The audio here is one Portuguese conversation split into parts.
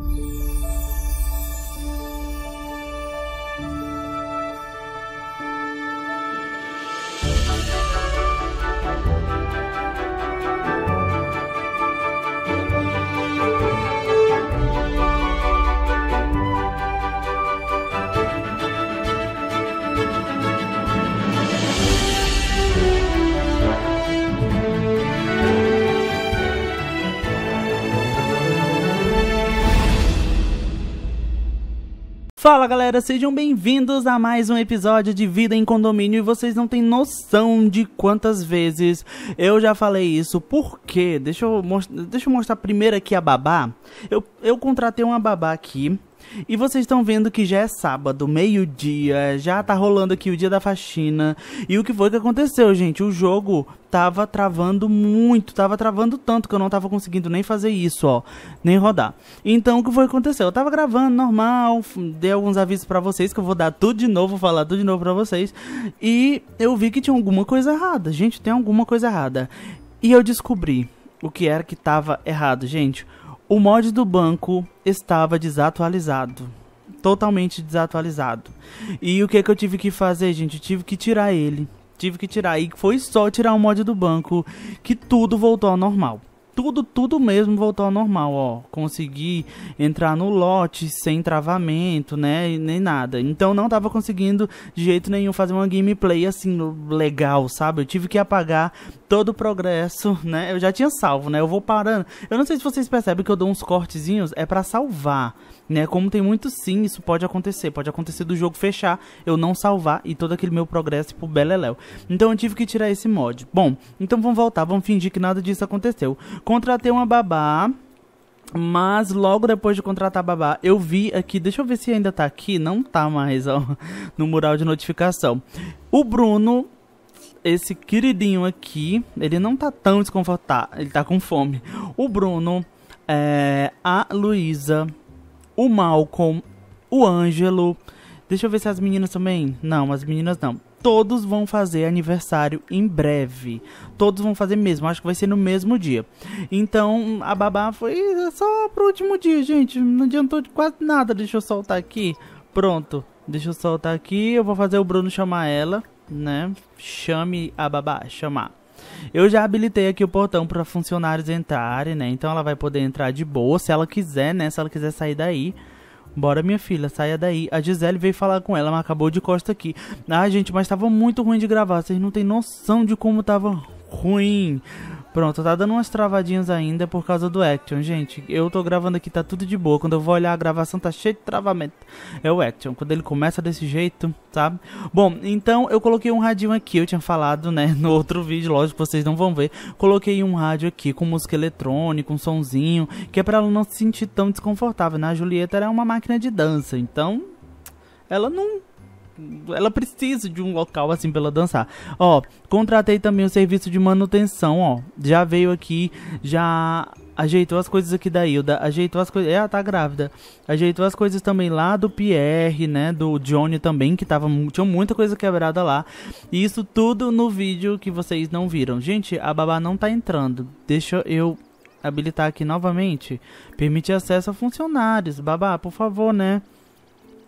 Thank you. Fala galera, sejam bem-vindos a mais um episódio de Vida em Condomínio e vocês não têm noção de quantas vezes eu já falei isso. Por quê? Deixa eu, most deixa eu mostrar primeiro aqui a babá. Eu, eu contratei uma babá aqui e vocês estão vendo que já é sábado, meio-dia, já tá rolando aqui o dia da faxina. E o que foi que aconteceu, gente? O jogo tava travando muito, tava travando tanto que eu não tava conseguindo nem fazer isso, ó, nem rodar. Então o que foi que aconteceu? Eu tava gravando normal, dei alguns avisos para vocês que eu vou dar tudo de novo, vou falar tudo de novo para vocês, e eu vi que tinha alguma coisa errada. Gente, tem alguma coisa errada. E eu descobri o que era que tava errado, gente. O mod do banco estava desatualizado. Totalmente desatualizado. E o que, que eu tive que fazer, gente? Eu tive que tirar ele. Tive que tirar. E foi só tirar o mod do banco que tudo voltou ao normal tudo, tudo mesmo voltou ao normal, ó. Consegui entrar no lote sem travamento, né, e nem nada. Então não tava conseguindo de jeito nenhum fazer uma gameplay assim legal, sabe? Eu tive que apagar todo o progresso, né? Eu já tinha salvo, né? Eu vou parando. Eu não sei se vocês percebem que eu dou uns cortezinhos, é para salvar, né? Como tem muito sim, isso pode acontecer. Pode acontecer do jogo fechar, eu não salvar e todo aquele meu progresso pro beleléu. Então eu tive que tirar esse mod. Bom, então vamos voltar, vamos fingir que nada disso aconteceu contratei uma babá. Mas logo depois de contratar a babá, eu vi aqui, deixa eu ver se ainda tá aqui, não tá mais ó, no mural de notificação. O Bruno, esse queridinho aqui, ele não tá tão desconfortável, ele tá com fome. O Bruno, é, a Luísa, o Malcolm, o Ângelo, deixa eu ver se as meninas também, não, as meninas não todos vão fazer aniversário em breve. Todos vão fazer mesmo, acho que vai ser no mesmo dia. Então a babá foi é só pro último dia, gente. Não adiantou de quase nada. Deixa eu soltar aqui. Pronto, deixa eu soltar aqui. Eu vou fazer o Bruno chamar ela, né? Chame a babá, chamar. Eu já habilitei aqui o portão para funcionários entrarem, né? Então ela vai poder entrar de boa se ela quiser, né? Se ela quiser sair daí. Bora, minha filha, saia daí. A Gisele veio falar com ela, mas acabou de costa aqui. Ah, gente, mas tava muito ruim de gravar. Vocês não tem noção de como tava ruim. Pronto, tá dando umas travadinhas ainda por causa do Action, gente. Eu tô gravando aqui, tá tudo de boa. Quando eu vou olhar a gravação, tá cheio de travamento. É o Action, quando ele começa desse jeito, sabe? Bom, então eu coloquei um radinho aqui, eu tinha falado, né, no outro vídeo, lógico vocês não vão ver. Coloquei um rádio aqui com música eletrônica, um sonzinho, que é pra ela não se sentir tão desconfortável, né? A Julieta era uma máquina de dança, então ela não ela precisa de um local assim pra ela dançar. Ó, contratei também o serviço de manutenção, ó. Já veio aqui, já ajeitou as coisas aqui da Hilda, ajeitou as coisas. Ela é, tá grávida. Ajeitou as coisas também lá do Pierre, né? Do Johnny também, que tava. Tinha muita coisa quebrada lá. E isso tudo no vídeo que vocês não viram. Gente, a babá não tá entrando. Deixa eu habilitar aqui novamente. Permite acesso a funcionários. Babá, por favor, né?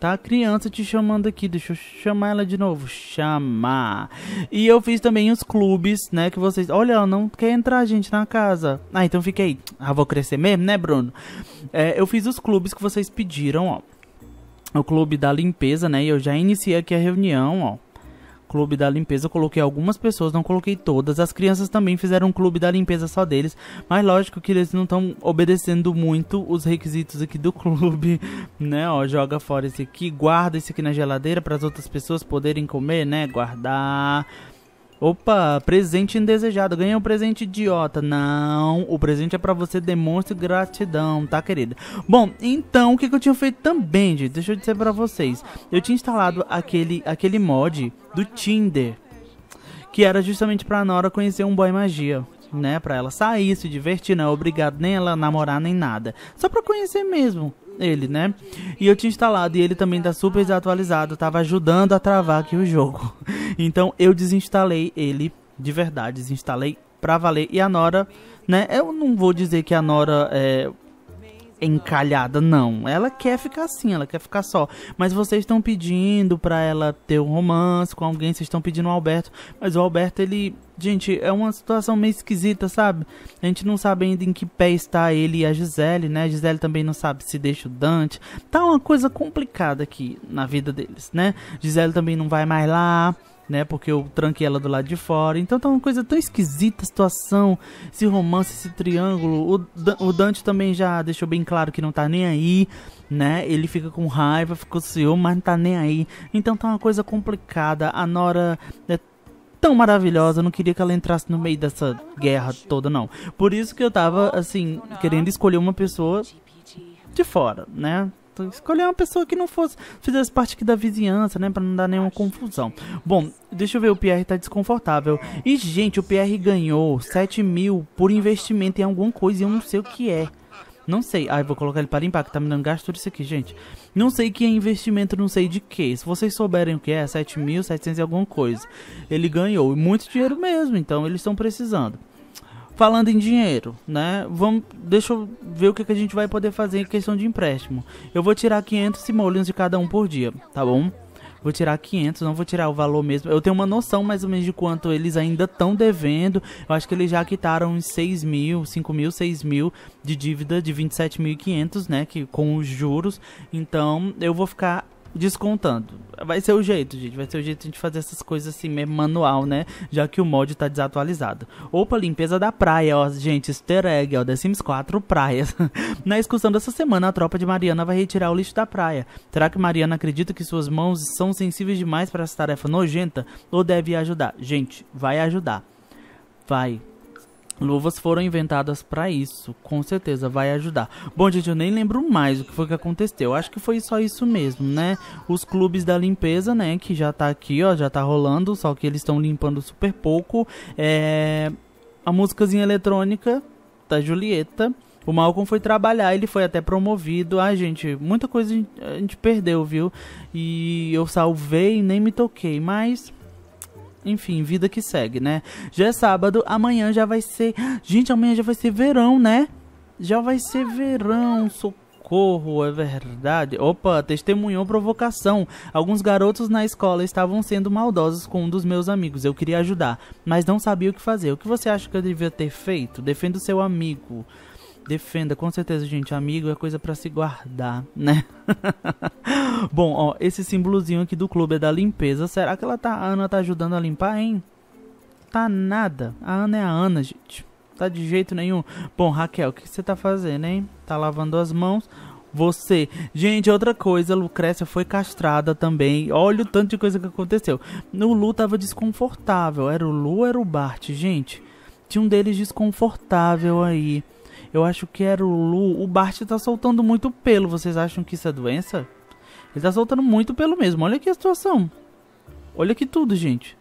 Tá a criança te chamando aqui, deixa eu chamar ela de novo. Chamar. E eu fiz também os clubes, né? Que vocês. Olha, ela não quer entrar, gente, na casa. Ah, então fiquei Ah, vou crescer mesmo, né, Bruno? É, eu fiz os clubes que vocês pediram, ó. O clube da limpeza, né? E eu já iniciei aqui a reunião, ó clube da limpeza. Eu coloquei algumas pessoas, não coloquei todas. As crianças também fizeram um clube da limpeza só deles. Mas lógico que eles não estão obedecendo muito os requisitos aqui do clube, né? Ó, joga fora esse aqui, guarda esse aqui na geladeira para as outras pessoas poderem comer, né? Guardar. Opa, presente indesejado. Ganhei um presente idiota. Não, o presente é para você demonstre gratidão, tá, querida? Bom, então, o que, que eu tinha feito também, gente? Deixa eu dizer para vocês. Eu tinha instalado aquele, aquele mod do Tinder. Que era justamente pra Nora conhecer um boy magia né? Pra ela sair, se divertir, não é obrigado nem ela namorar nem nada. Só pra conhecer mesmo ele, né? E eu tinha instalado e ele também tá super desatualizado, tava ajudando a travar aqui o jogo. Então eu desinstalei ele de verdade, desinstalei pra valer. E a Nora, né? Eu não vou dizer que a Nora é encalhada, não. Ela quer ficar assim, ela quer ficar só. Mas vocês estão pedindo pra ela ter um romance com alguém, vocês estão pedindo o Alberto. Mas o Alberto, ele. Gente, é uma situação meio esquisita, sabe? A gente não sabe ainda em que pé está ele e a Gisele, né? A Gisele também não sabe se deixa o Dante. Tá uma coisa complicada aqui na vida deles, né? Gisele também não vai mais lá né? Porque eu tranquei ela do lado de fora. Então tá uma coisa tão esquisita a situação, esse romance, esse triângulo. O, o Dante também já deixou bem claro que não tá nem aí, né? Ele fica com raiva, ficou ciúme, mas não tá nem aí. Então tá uma coisa complicada. A Nora é tão maravilhosa, eu não queria que ela entrasse no meio dessa guerra toda, não. Por isso que eu tava, assim, querendo escolher uma pessoa de fora, né? Escolher uma pessoa que não fosse, fizesse parte aqui da vizinhança, né? para não dar nenhuma confusão. Bom, deixa eu ver, o Pierre tá desconfortável. E, gente, o Pierre ganhou 7 mil por investimento em alguma coisa e eu não sei o que é. Não sei. Ai, ah, vou colocar ele para limpar, que tá me dando gasto tudo isso aqui, gente. Não sei que é investimento, não sei de que. Se vocês souberem o que é, 7.700 e alguma coisa. Ele ganhou. E muito dinheiro mesmo, então eles estão precisando falando em dinheiro, né? Vamos, deixa eu ver o que, que a gente vai poder fazer em questão de empréstimo. Eu vou tirar 500 simoleons de cada um por dia, tá bom? Vou tirar 500, não vou tirar o valor mesmo. Eu tenho uma noção mais ou menos de quanto eles ainda estão devendo. Eu acho que eles já quitaram uns 6 mil, 5 mil, 6 mil de dívida de 27.500, né? Que, com os juros. Então eu vou ficar descontando. Vai ser o jeito, gente. Vai ser o jeito de a gente fazer essas coisas assim mesmo manual, né? Já que o mod tá desatualizado. Opa, limpeza da praia, ó, gente. Easter egg, ó. The Sims 4 praias. Na excursão dessa semana, a tropa de Mariana vai retirar o lixo da praia. Será que Mariana acredita que suas mãos são sensíveis demais para essa tarefa nojenta? Ou deve ajudar? Gente, vai ajudar. Vai. Luvas foram inventadas para isso, com certeza vai ajudar. Bom, gente, eu nem lembro mais o que foi que aconteceu. Acho que foi só isso mesmo, né? Os clubes da limpeza, né, que já tá aqui, ó, já tá rolando, só que eles estão limpando super pouco. É... a músicazinha eletrônica da Julieta. O Malcolm foi trabalhar, ele foi até promovido. Ah, gente, muita coisa a gente perdeu, viu? E eu salvei, nem me toquei, mas enfim, vida que segue, né? Já é sábado, amanhã já vai ser. Gente, amanhã já vai ser verão, né? Já vai ser verão, socorro, é verdade. Opa, testemunhou provocação. Alguns garotos na escola estavam sendo maldosos com um dos meus amigos. Eu queria ajudar, mas não sabia o que fazer. O que você acha que eu devia ter feito? Defenda o seu amigo. Defenda, com certeza, gente. Amigo é coisa para se guardar, né? Bom, ó, esse símbolozinho aqui do clube é da limpeza. Será que ela tá, a Ana tá ajudando a limpar, hein? Tá nada. A Ana é a Ana, gente. Tá de jeito nenhum. Bom, Raquel, o que você tá fazendo, hein? Tá lavando as mãos. Você. Gente, outra coisa, Lucrécia foi castrada também. Olha o tanto de coisa que aconteceu. O Lu tava desconfortável. Era o Lu, era o Bart, gente. Tinha um deles desconfortável aí. Eu acho que era o Lu. O Bart tá soltando muito pelo. Vocês acham que isso é doença? Ele tá soltando muito pelo mesmo. Olha aqui a situação. Olha aqui tudo, gente.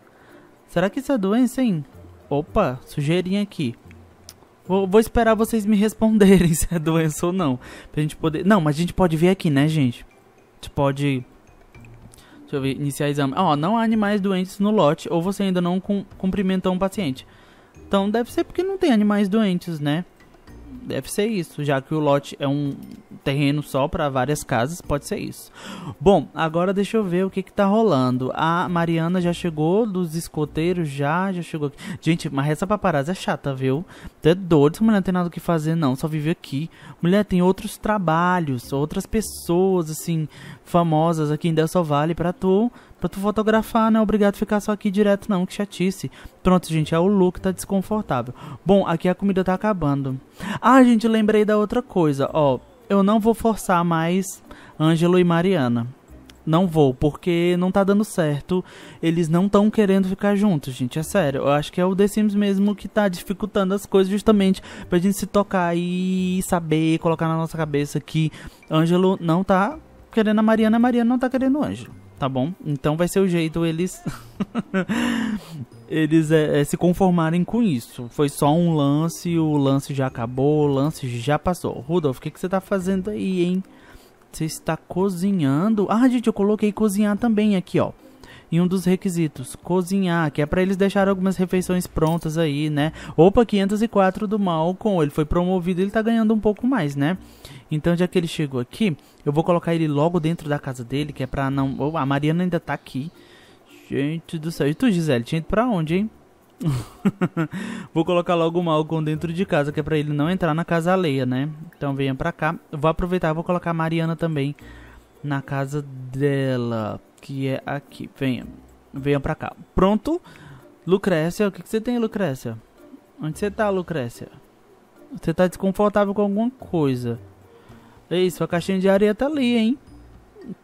Será que isso é doença, hein? Opa, sujeirinha aqui. Vou, vou, esperar vocês me responderem se é doença ou não. Pra gente poder... Não, mas a gente pode ver aqui, né, gente? A gente pode... Deixa eu ver, iniciar exame. Ó, oh, não há animais doentes no lote ou você ainda não cum cumprimentou um paciente. Então deve ser porque não tem animais doentes, né? deve ser isso, já que o lote é um terreno só para várias casas, pode ser isso. Bom, agora deixa eu ver o que que tá rolando. A Mariana já chegou dos escoteiros já, já chegou aqui. Gente, mas essa paparazzi é chata, viu? é doido, essa mulher não tem nada o que fazer não, só vive aqui. Mulher tem outros trabalhos, outras pessoas assim famosas aqui em Del Sol Vale para tu pra tu fotografar, não é obrigado a ficar só aqui direto não, que chatice. Pronto, gente, é o look tá desconfortável. Bom, aqui a comida tá acabando. Ah, gente, lembrei da outra coisa, ó. Eu não vou forçar mais Ângelo e Mariana. Não vou, porque não tá dando certo. Eles não estão querendo ficar juntos, gente. É sério. Eu acho que é o The Sims mesmo que tá dificultando as coisas, justamente pra gente se tocar e saber, colocar na nossa cabeça que Ângelo não tá querendo a Mariana, a Mariana não tá querendo o Ângelo tá bom? Então vai ser o jeito eles eles é, é, se conformarem com isso. Foi só um lance, o lance já acabou, o lance já passou. Rudolf, o que, que você tá fazendo aí, hein? Você está cozinhando? Ah, gente, eu coloquei cozinhar também aqui, ó e um dos requisitos, cozinhar, que é para eles deixarem algumas refeições prontas aí, né? Opa, 504 do Malcolm, ele foi promovido, ele tá ganhando um pouco mais, né? Então, já que ele chegou aqui, eu vou colocar ele logo dentro da casa dele, que é pra não... Oh, a Mariana ainda tá aqui. Gente do céu. E tu, Gisele, tinha ido pra onde, hein? Vou colocar logo o Malcolm dentro de casa, que é pra ele não entrar na casa alheia, né? Então venha pra cá. Vou aproveitar, vou colocar a Mariana também na casa dela que é aqui. Venha, venha pra cá. Pronto. Lucrécia, o que, que você tem, Lucrécia? Onde você tá, Lucrécia? Você tá desconfortável com alguma coisa. Ei, sua caixinha de areia tá ali, hein?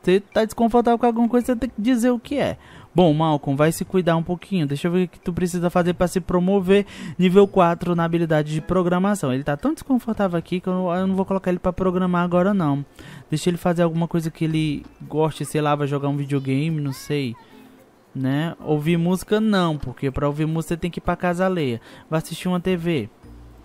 Você tá desconfortável com alguma coisa, você tem que dizer o que é. Bom, Malcolm, vai se cuidar um pouquinho. Deixa eu ver o que tu precisa fazer para se promover nível 4 na habilidade de programação. Ele tá tão desconfortável aqui que eu não, eu não vou colocar ele para programar agora não. Deixa ele fazer alguma coisa que ele goste, sei lá, vai jogar um videogame, não sei. Né? Ouvir música não, porque para ouvir música você tem que ir para casa alheia. Vai assistir uma TV.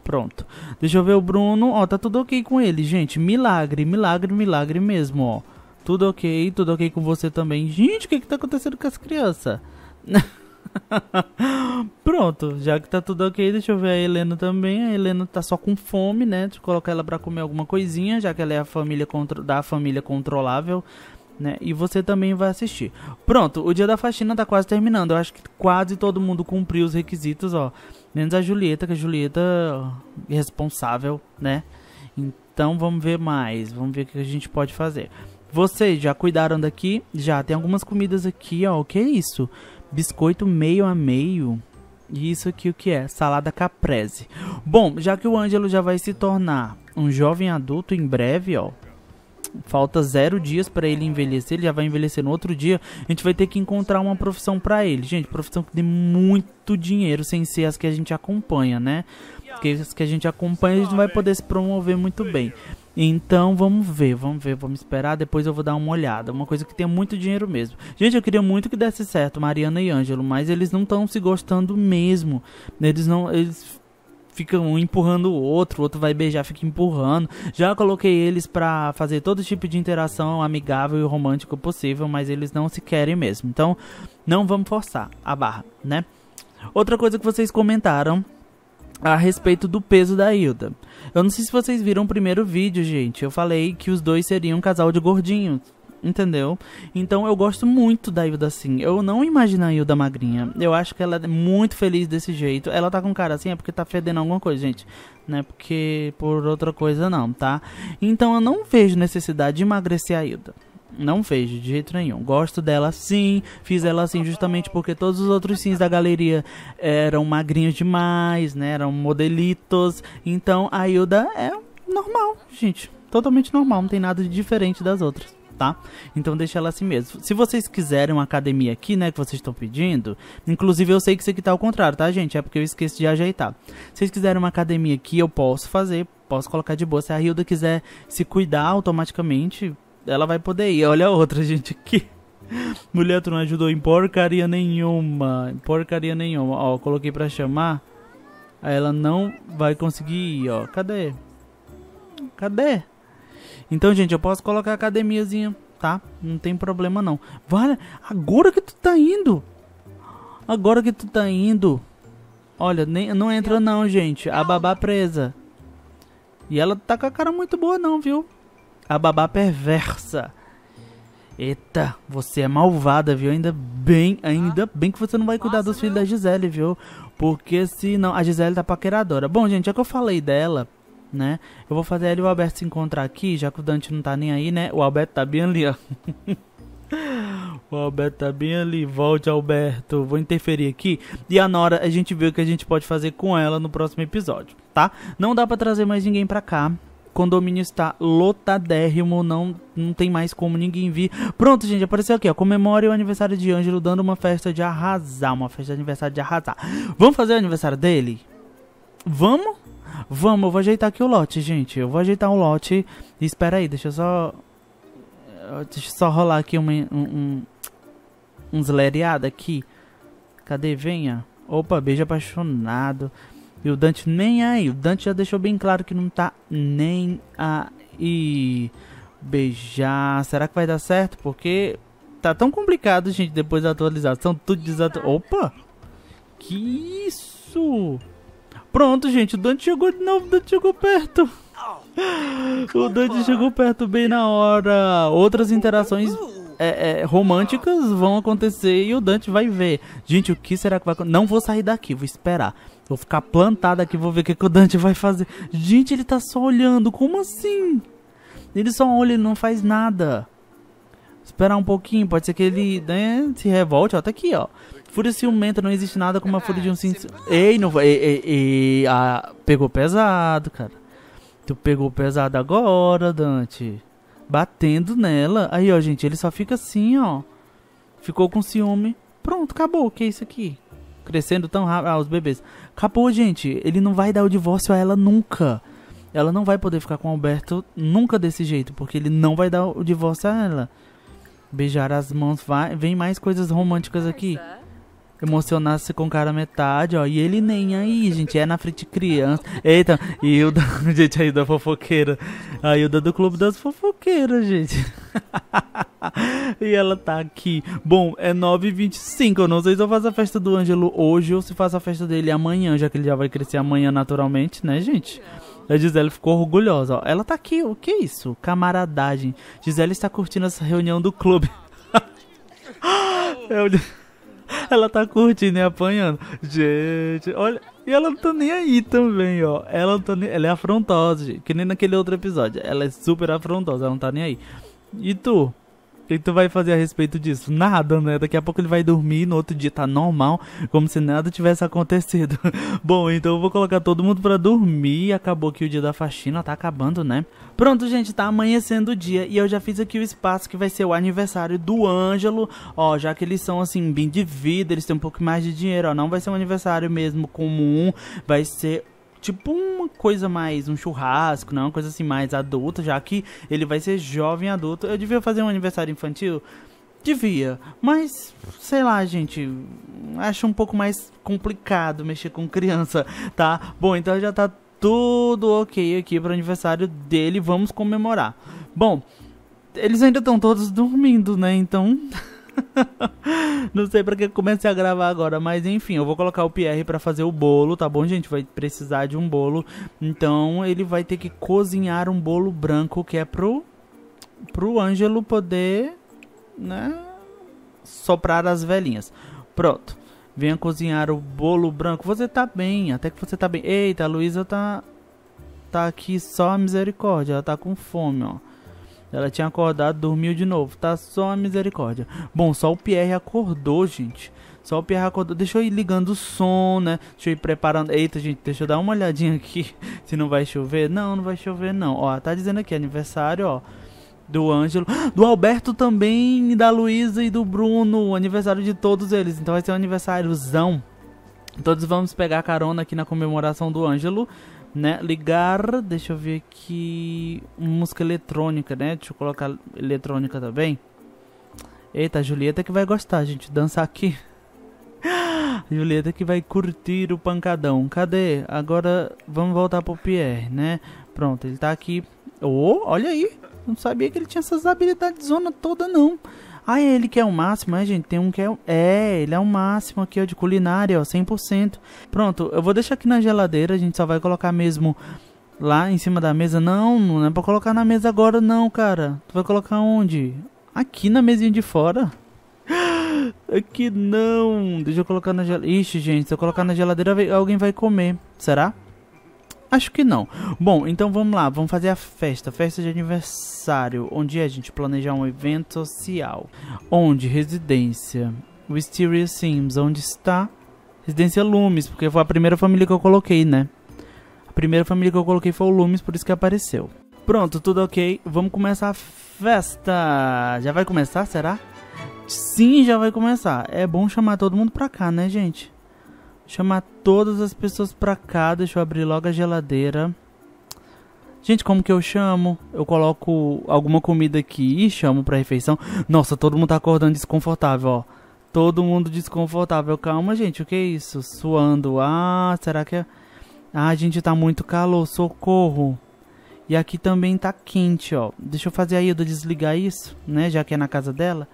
Pronto. Deixa eu ver o Bruno. Ó, tá tudo ok com ele, gente. Milagre, milagre, milagre mesmo, ó. Tudo ok, tudo ok com você também. Gente, o que, que tá acontecendo com essa criança? Pronto, já que tá tudo ok, deixa eu ver a Helena também. A Helena tá só com fome, né? Deixa eu colocar ela pra comer alguma coisinha, já que ela é a família da família controlável, né? E você também vai assistir. Pronto, o dia da faxina tá quase terminando. Eu acho que quase todo mundo cumpriu os requisitos, ó. Menos a Julieta, que a Julieta é responsável, né? Então vamos ver mais, vamos ver o que a gente pode fazer. Vocês já cuidaram daqui? Já, tem algumas comidas aqui, ó. O que é isso? Biscoito meio a meio. E isso aqui o que é? Salada caprese. Bom, já que o Ângelo já vai se tornar um jovem adulto em breve, ó. Falta zero dias para ele envelhecer, ele já vai envelhecer no outro dia. A gente vai ter que encontrar uma profissão para ele. Gente, profissão que dê muito dinheiro, sem ser as que a gente acompanha, né? Porque as que a gente acompanha, a gente não vai poder se promover muito bem. Então vamos ver, vamos ver, vamos esperar. Depois eu vou dar uma olhada. Uma coisa que tem muito dinheiro mesmo. Gente, eu queria muito que desse certo Mariana e Ângelo, mas eles não estão se gostando mesmo. Eles não. Eles ficam um empurrando o outro, o outro vai beijar, fica empurrando. Já coloquei eles pra fazer todo tipo de interação amigável e romântica possível, mas eles não se querem mesmo. Então não vamos forçar a barra, né? Outra coisa que vocês comentaram a respeito do peso da Hilda. Eu não sei se vocês viram o primeiro vídeo, gente. Eu falei que os dois seriam um casal de gordinhos. Entendeu? Então eu gosto muito da Hilda assim. Eu não imagino a Hilda magrinha. Eu acho que ela é muito feliz desse jeito. Ela tá com cara assim é porque tá fedendo alguma coisa, gente. Não é porque por outra coisa não, tá? Então eu não vejo necessidade de emagrecer a Hilda. Não vejo de jeito nenhum. Gosto dela sim, fiz ela assim justamente porque todos os outros sims da galeria eram magrinhos demais, né? Eram modelitos. Então a Hilda é normal, gente. Totalmente normal, não tem nada de diferente das outras. Tá? Então deixa ela assim mesmo. Se vocês quiserem uma academia aqui, né, que vocês estão pedindo, inclusive eu sei que isso aqui tá ao contrário, tá, gente? É porque eu esqueço de ajeitar. Se vocês quiserem uma academia aqui, eu posso fazer, posso colocar de boa. Se a Hilda quiser se cuidar automaticamente, ela vai poder ir. Olha a outra, gente, aqui. Mulher, tu não ajudou em porcaria nenhuma. Em porcaria nenhuma. Ó, coloquei pra chamar. Aí ela não vai conseguir ir, ó. Cadê? Cadê? Então, gente, eu posso colocar a academiazinha, tá? Não tem problema, não. Vale, agora que tu tá indo. Agora que tu tá indo. Olha, nem, não entra não, gente. A babá presa. E ela tá com a cara muito boa não, viu? a babá perversa. Eita, você é malvada, viu? Ainda bem, ainda bem que você não vai cuidar Nossa, dos filhos da Gisele, viu? Porque se não, a Gisele tá paqueradora. Bom, gente, é que eu falei dela, né? Eu vou fazer ela e o Alberto se encontrar aqui, já que o Dante não tá nem aí, né? O Alberto tá bem ali, ó. o Alberto tá bem ali. Volte, Alberto. Vou interferir aqui. E a Nora, a gente vê o que a gente pode fazer com ela no próximo episódio, tá? Não dá para trazer mais ninguém pra cá, condomínio está lotadérrimo, não, não tem mais como ninguém vir. Pronto, gente, apareceu aqui, ó. Comemore o aniversário de Ângelo dando uma festa de arrasar. Uma festa de aniversário de arrasar. Vamos fazer o aniversário dele? Vamos? Vamos, eu vou ajeitar aqui o lote, gente. Eu vou ajeitar o lote. Espera aí, deixa eu só... Eh, deixa eu só rolar aqui uma, um, um, uns lereados aqui. Cadê? Venha. Opa, beijo apaixonado. E o Dante nem aí. O Dante já deixou bem claro que não tá nem aí. Beijar. Será que vai dar certo? Porque tá tão complicado, gente, depois da atualização. Tudo desatualizado. Opa! Que isso? Pronto, gente. O Dante chegou de novo. O Dante chegou perto. Oh, o Dante chegou perto bem na hora. Outras interações é, é, românticas vão acontecer e o Dante vai ver. Gente, o que será que vai acontecer? Não vou sair daqui, vou esperar. Vou ficar plantado aqui, vou ver o que, que o Dante vai fazer. Gente, ele tá só olhando. Como assim? Ele só olha, ele não faz nada. Esperar um pouquinho, pode ser que ele né, se revolte. Ó, tá aqui, ó. Fúria ciumenta, não existe nada como a fúria de um ah, cinto. Ei, não vai. Ei, ei, ah, pegou pesado, cara. Tu pegou pesado agora, Dante. Batendo nela. Aí, ó, gente, ele só fica assim, ó. Ficou com ciúme. Pronto, acabou. O que é isso aqui? Crescendo tão rápido. Ah, os bebês. Acabou, gente. Ele não vai dar o divórcio a ela nunca. Ela não vai poder ficar com o Alberto nunca desse jeito, porque ele não vai dar o divórcio a ela. Beijar as mãos, vai, vem mais coisas românticas aqui. É emocionar-se com cara metade, ó. E ele nem aí, gente. É na frente de criança. Eita, Hilda. Gente, a Hilda fofoqueira. A Hilda do Clube das Fofoqueiras, gente. e ela tá aqui. Bom, é 9h25. Eu não sei se eu faço a festa do Ângelo hoje ou se faço a festa dele amanhã, já que ele já vai crescer amanhã naturalmente, né, gente? A Gisele ficou orgulhosa, ó. Ela tá aqui, o que é isso? Camaradagem. Gisele está curtindo essa reunião do clube. eu... ela tá curtindo e apanhando. Gente, olha. E ela não tá nem aí também, ó. Ela não tá nem. Ela é afrontosa, gente. Que nem naquele outro episódio. Ela é super afrontosa, ela não tá nem aí. E tu? que tu vai fazer a respeito disso? Nada, né? Daqui a pouco ele vai dormir, no outro dia tá normal, como se nada tivesse acontecido. Bom, então eu vou colocar todo mundo pra dormir. Acabou que o dia da faxina tá acabando, né? Pronto, gente, tá amanhecendo o dia e eu já fiz aqui o espaço que vai ser o aniversário do Ângelo. Ó, já que eles são assim, bem de vida, eles têm um pouco mais de dinheiro, ó. Não vai ser um aniversário mesmo comum, vai ser tipo um coisa mais um churrasco, não é uma coisa assim mais adulta, já que ele vai ser jovem adulto. Eu devia fazer um aniversário infantil? Devia, mas sei lá, gente, acho um pouco mais complicado mexer com criança, tá? Bom, então já tá tudo ok aqui pro aniversário dele, vamos comemorar. Bom, eles ainda estão todos dormindo, né? Então não sei pra que comecei a gravar agora, mas enfim, eu vou colocar o Pierre pra fazer o bolo, tá bom, gente? Vai precisar de um bolo. Então ele vai ter que cozinhar um bolo branco que é pro, pro Ângelo poder, né? Soprar as velhinhas. Pronto. Venha cozinhar o bolo branco. Você tá bem, até que você tá bem. Eita, a Luísa tá, tá aqui só a misericórdia, ela tá com fome, ó. Ela tinha acordado, dormiu de novo. Tá só a misericórdia. Bom, só o Pierre acordou, gente. Só o Pierre acordou. Deixa eu ir ligando o som, né? Deixa eu ir preparando. Eita, gente, deixa eu dar uma olhadinha aqui. Se não vai chover. Não, não vai chover, não. Ó, tá dizendo aqui, aniversário, ó. Do Ângelo, ah, do Alberto também, da Luísa e do Bruno. Aniversário de todos eles. Então vai ser um aniversáriozão. Todos vamos pegar carona aqui na comemoração do Ângelo né? Ligar, deixa eu ver aqui, música eletrônica, né? Deixa eu colocar eletrônica também. Eita, a Julieta que vai gostar, gente, dançar aqui. Julieta que vai curtir o pancadão. Cadê? Agora vamos voltar pro Pierre, né? Pronto, ele tá aqui. Oh, olha aí. Não sabia que ele tinha essas habilidades zona toda não. Ah, é, ele que é o máximo, é, gente? Tem um que é... É, ele é o máximo aqui, ó, de culinária, ó, 100%. Pronto, eu vou deixar aqui na geladeira, a gente só vai colocar mesmo lá em cima da mesa. Não, não é pra colocar na mesa agora não, cara. Tu vai colocar onde? Aqui na mesinha de fora? Aqui não. Deixa eu colocar na geladeira. Ixi, gente, se eu colocar na geladeira, alguém vai comer. Será? Acho que não. Bom, então vamos lá, vamos fazer a festa, festa de aniversário, onde a gente planejar um evento social. Onde? Residência. Mysterious Sims, onde está? Residência Lumes, porque foi a primeira família que eu coloquei, né? A primeira família que eu coloquei foi o Lumes, por isso que apareceu. Pronto, tudo ok. Vamos começar a festa. Já vai começar, será? Sim, já vai começar. É bom chamar todo mundo pra cá, né, gente? Chamar todas as pessoas pra cá. Deixa eu abrir logo a geladeira. Gente, como que eu chamo? Eu coloco alguma comida aqui e chamo pra refeição. Nossa, todo mundo tá acordando desconfortável, ó. Todo mundo desconfortável. Calma, gente. O que é isso? Suando. Ah, será que é... Ah, gente, tá muito calor. Socorro. E aqui também tá quente, ó. Deixa eu fazer aí, Ida desligar isso, né? Já que é na casa dela.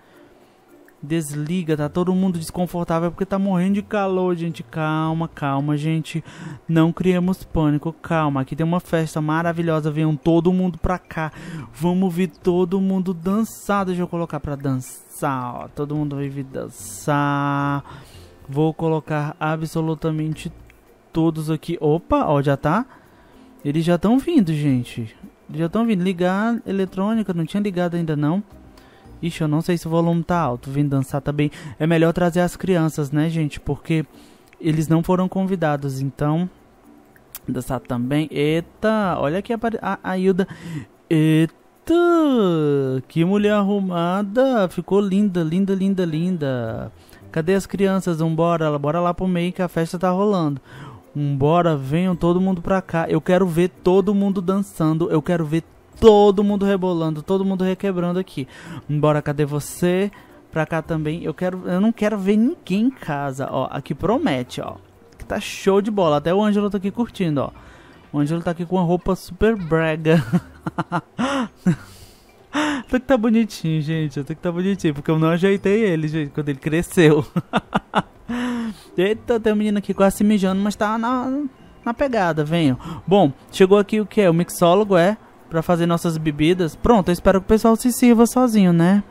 Desliga, tá todo mundo desconfortável porque tá morrendo de calor, gente. Calma, calma, gente. Não criamos pânico, calma. Aqui tem uma festa maravilhosa. Venham todo mundo pra cá. Vamos ver todo mundo dançar. Deixa eu colocar pra dançar, ó. Todo mundo vai vir dançar. Vou colocar absolutamente todos aqui. Opa, ó, já tá. Eles já estão vindo, gente. Eles já estão vindo. Ligar eletrônica, não tinha ligado ainda não. Ixi, eu não sei se o volume tá alto. Vim dançar também. Tá é melhor trazer as crianças, né, gente? Porque eles não foram convidados, então. Dançar também. Eita, olha aqui a, a, a Hilda. Eita, que mulher arrumada. Ficou linda, linda, linda, linda. Cadê as crianças? Vambora, bora lá pro meio que a festa tá rolando. Vambora, venham todo mundo pra cá. Eu quero ver todo mundo dançando. Eu quero ver todo mundo rebolando, todo mundo requebrando aqui. Bora, cadê você? Pra cá também. Eu quero, eu não quero ver ninguém em casa, ó. Aqui promete, ó. Que tá show de bola. Até o Ângelo tá aqui curtindo, ó. O Ângelo tá aqui com uma roupa super brega. Até que tá bonitinho, gente. Até que tá bonitinho, porque eu não ajeitei ele, gente, quando ele cresceu. Eita, tem um menino aqui quase se mijando, mas tá na, na pegada, venho. Bom, chegou aqui o que é? O mixólogo, é? para fazer nossas bebidas. Pronto, eu espero que o pessoal se sirva sozinho, né?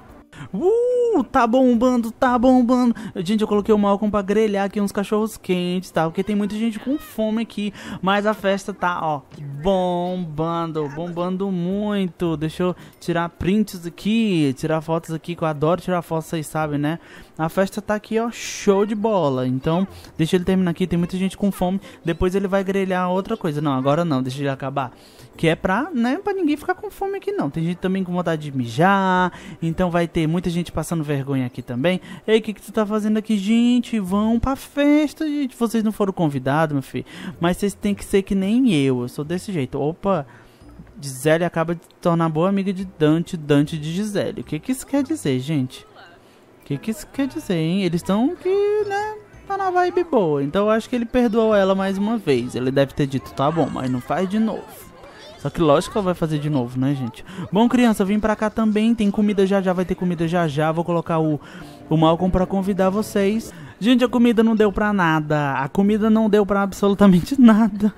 Uh, tá bombando, tá bombando. Gente, eu coloquei o Malcolm pra grelhar aqui uns cachorros quentes, tá? Porque tem muita gente com fome aqui. Mas a festa tá, ó, bombando, bombando muito. Deixa eu tirar prints aqui, tirar fotos aqui, que eu adoro tirar fotos, vocês sabem, né? a festa tá aqui, ó, show de bola. Então, deixa ele terminar aqui, tem muita gente com fome. Depois ele vai grelhar outra coisa. Não, agora não, deixa ele acabar. Que é pra, né, pra ninguém ficar com fome aqui não. Tem gente também com vontade de mijar. Então vai ter muita gente passando vergonha aqui também. Ei, o que, que tu tá fazendo aqui, gente? Vão pra festa, gente. Vocês não foram convidados, meu filho. Mas vocês têm que ser que nem eu. Eu sou desse jeito. Opa! Gisele acaba de tornar boa amiga de Dante, Dante de Gisele. O que, que isso quer dizer, gente? que, que isso quer dizer, hein? Eles estão que, né? Tá na vibe boa. Então eu acho que ele perdoou ela mais uma vez. Ele deve ter dito, tá bom, mas não faz de novo. Só que lógico que ela vai fazer de novo, né, gente? Bom, criança, vim pra cá também. Tem comida já já, vai ter comida já já. Vou colocar o, o Malcolm pra convidar vocês. Gente, a comida não deu pra nada. A comida não deu pra absolutamente nada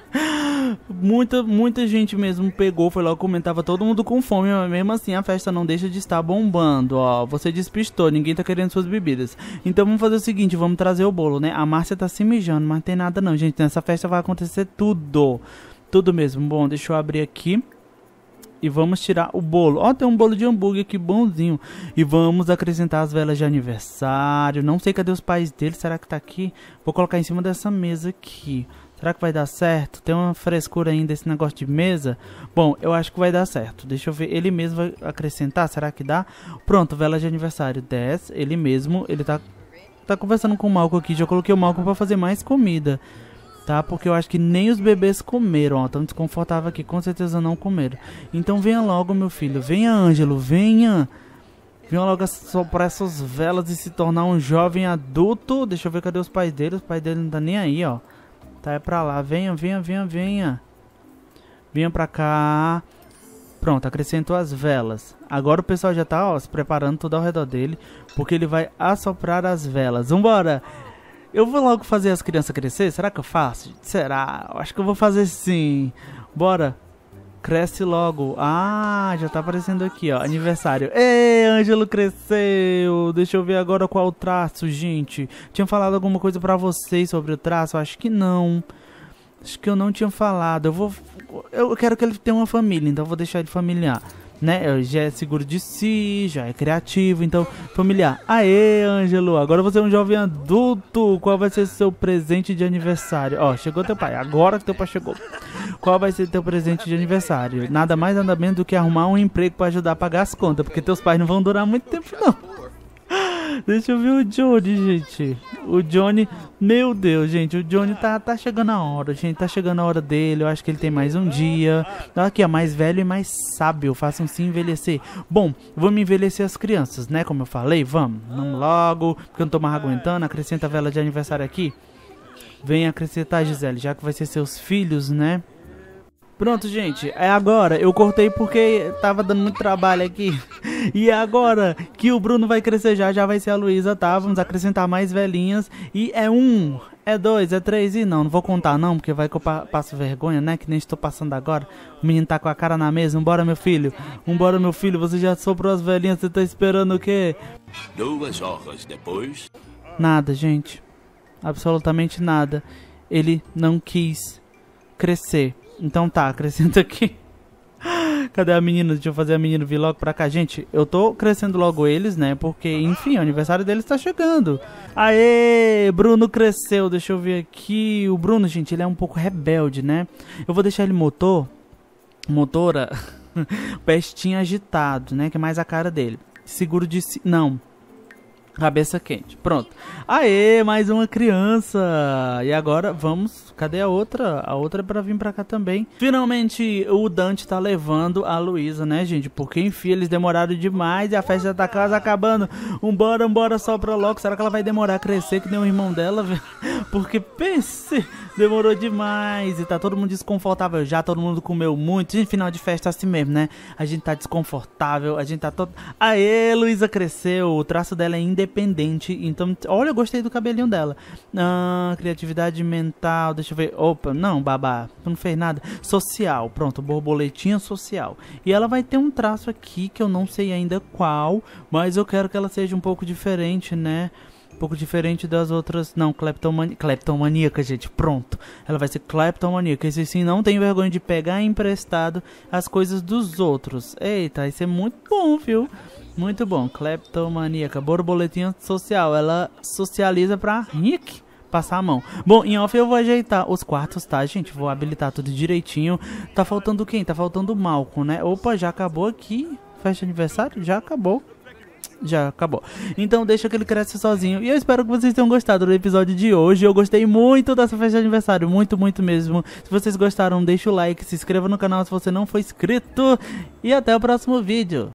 muita, muita gente mesmo pegou, foi lá comentava todo mundo com fome, mas mesmo assim a festa não deixa de estar bombando, ó. Você despistou, ninguém tá querendo suas bebidas. Então vamos fazer o seguinte, vamos trazer o bolo, né? A Márcia tá se mijando, mas tem nada não, gente. Nessa festa vai acontecer tudo. Tudo mesmo. Bom, deixa eu abrir aqui e vamos tirar o bolo. Ó, tem um bolo de hambúrguer aqui bonzinho. E vamos acrescentar as velas de aniversário. Não sei cadê os pais dele. Será que tá aqui? Vou colocar em cima dessa mesa aqui. Será que vai dar certo? Tem uma frescura ainda esse negócio de mesa? Bom, eu acho que vai dar certo. Deixa eu ver, ele mesmo vai acrescentar, será que dá? Pronto, vela de aniversário 10, ele mesmo, ele tá, tá conversando com o Malco aqui. Já coloquei o Malco pra fazer mais comida, tá? Porque eu acho que nem os bebês comeram, ó. Tão desconfortável aqui, com certeza não comeram. Então venha logo, meu filho. Venha, Ângelo, venha. venha logo soprar essas velas e se tornar um jovem adulto. Deixa eu ver cadê os pais dele. Os pais dele não tá nem aí, ó. Tá, é pra lá. Venha, venha, venha, venha. Venha pra cá. Pronto, acrescentou as velas. Agora o pessoal já tá, ó, se preparando tudo ao redor dele. Porque ele vai assoprar as velas. Vambora! Eu vou logo fazer as crianças crescer? Será que eu faço? Será? Eu acho que eu vou fazer sim. Bora! Cresce logo. Ah, já tá aparecendo aqui, ó. Aniversário. Ei, Ângelo cresceu. Deixa eu ver agora qual o traço, gente. Tinha falado alguma coisa pra vocês sobre o traço? Acho que não. Acho que eu não tinha falado. Eu vou. Eu quero que ele tenha uma família, então eu vou deixar ele familiar né? É, já é seguro de si, já é criativo, então familiar. Aê, Ângelo, agora você é um jovem adulto. Qual vai ser seu presente de aniversário? Ó, chegou teu pai, agora que teu pai chegou. Qual vai ser teu presente de aniversário? Nada mais, nada menos do que arrumar um emprego para ajudar a pagar as contas, porque teus pais não vão durar muito tempo, não. Deixa eu ver o Johnny, gente. O Johnny, meu Deus, gente, o Johnny tá, tá chegando a hora, gente, tá chegando a hora dele, eu acho que ele tem mais um dia. Tá aqui, ó, mais velho e mais sábio, façam-se envelhecer. Bom, vamos envelhecer as crianças, né, como eu falei, vamos, vamos logo, porque eu não tô mais aguentando, acrescenta a vela de aniversário aqui. Vem acrescentar, Gisele, já que vai ser seus filhos, né? Pronto, gente. É agora. Eu cortei porque tava dando muito trabalho aqui. E é agora que o Bruno vai crescer já, já vai ser a Luísa, tá? Vamos acrescentar mais velhinhas. E é um, é dois, é três e não, não vou contar não, porque vai que eu pa passo vergonha, né? Que nem estou passando agora. O menino tá com a cara na mesa. Vambora, meu filho. Vambora, meu filho. Você já soprou as velhinhas, você tá esperando o quê? Duas horas depois. Nada, gente. Absolutamente nada. Ele não quis crescer. Então tá, acrescenta aqui. Cadê a menina? Deixa eu fazer a menina vir logo pra cá. Gente, eu tô crescendo logo eles, né? Porque, enfim, o aniversário deles tá chegando. Aê! Bruno cresceu. Deixa eu ver aqui. O Bruno, gente, ele é um pouco rebelde, né? Eu vou deixar ele motor. Motora. Pestinha agitado, né? Que é mais a cara dele. Seguro de si. Não. Cabeça quente. Pronto. Aê, mais uma criança. E agora vamos. Cadê a outra? A outra é pra vir pra cá também. Finalmente o Dante tá levando a Luísa, né, gente? Porque enfim, eles demoraram demais e a festa da casa acabando. Umbora, umbora, só pra logo. Será que ela vai demorar a crescer que nem o irmão dela? Porque pense. Demorou demais e tá todo mundo desconfortável já, todo mundo comeu muito. Gente, final de festa é assim mesmo, né? A gente tá desconfortável, a gente tá todo. Aê, Luísa cresceu, o traço dela é independente, então. Olha, eu gostei do cabelinho dela. Ah, criatividade mental, deixa eu ver. Opa, não, babá, não fez nada. Social, pronto, borboletinha social. E ela vai ter um traço aqui que eu não sei ainda qual, mas eu quero que ela seja um pouco diferente, né? pouco diferente das outras. Não, kleptomani... kleptomaníaca, gente. Pronto. Ela vai ser kleptomaníaca. Esse sim não tem vergonha de pegar emprestado as coisas dos outros. Eita, isso é muito bom, viu? Muito bom. Kleptomaníaca. Borboletinha social. Ela socializa pra Nick passar a mão. Bom, em off eu vou ajeitar os quartos, tá, gente? Vou habilitar tudo direitinho. Tá faltando quem? Tá faltando o Malcolm, né? Opa, já acabou aqui. Festa de aniversário? Já acabou já acabou. Então deixa que ele cresça sozinho. E eu espero que vocês tenham gostado do episódio de hoje. Eu gostei muito dessa festa de aniversário, muito, muito mesmo. Se vocês gostaram, deixa o like, se inscreva no canal se você não for inscrito. E até o próximo vídeo.